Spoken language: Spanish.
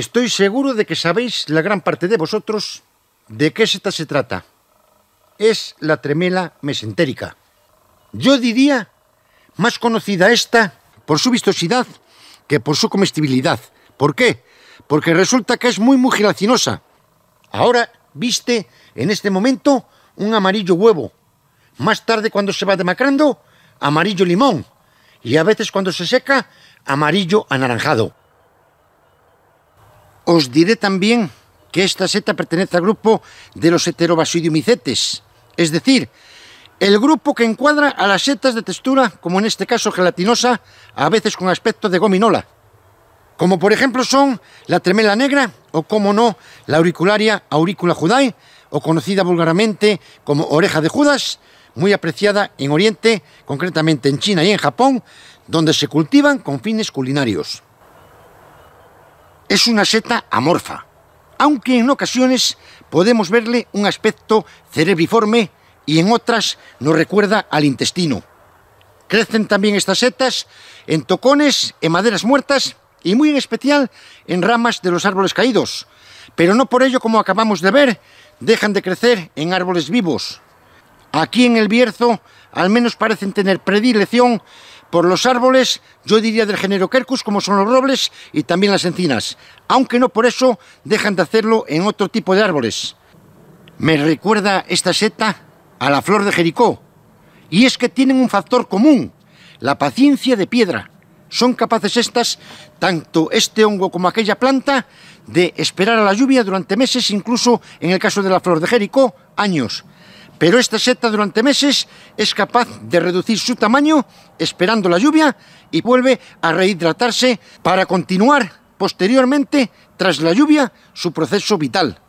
Estoy seguro de que sabéis, la gran parte de vosotros, de qué seta se trata. Es la tremela mesentérica. Yo diría, más conocida esta por su vistosidad que por su comestibilidad. ¿Por qué? Porque resulta que es muy, muy gelatinosa. Ahora viste, en este momento, un amarillo huevo. Más tarde, cuando se va demacrando, amarillo limón. Y a veces, cuando se seca, amarillo anaranjado. Os diré también que esta seta pertenece al grupo de los heterobasidiomicetes, es decir, el grupo que encuadra a las setas de textura, como en este caso gelatinosa, a veces con aspecto de gominola, como por ejemplo son la tremela negra o, como no, la auricularia auricula judae, o conocida vulgarmente como oreja de Judas, muy apreciada en Oriente, concretamente en China y en Japón, donde se cultivan con fines culinarios. Es una seta amorfa, aunque en ocasiones podemos verle un aspecto cerebiforme y en otras nos recuerda al intestino. Crecen también estas setas en tocones, en maderas muertas y muy en especial en ramas de los árboles caídos, pero no por ello, como acabamos de ver, dejan de crecer en árboles vivos. Aquí en el Bierzo al menos parecen tener predilección por los árboles, yo diría del género Quercus, como son los robles y también las encinas, aunque no por eso dejan de hacerlo en otro tipo de árboles. Me recuerda esta seta a la flor de Jericó, y es que tienen un factor común, la paciencia de piedra. Son capaces estas, tanto este hongo como aquella planta, de esperar a la lluvia durante meses, incluso en el caso de la flor de Jericó, años pero esta seta durante meses es capaz de reducir su tamaño esperando la lluvia y vuelve a rehidratarse para continuar posteriormente, tras la lluvia, su proceso vital.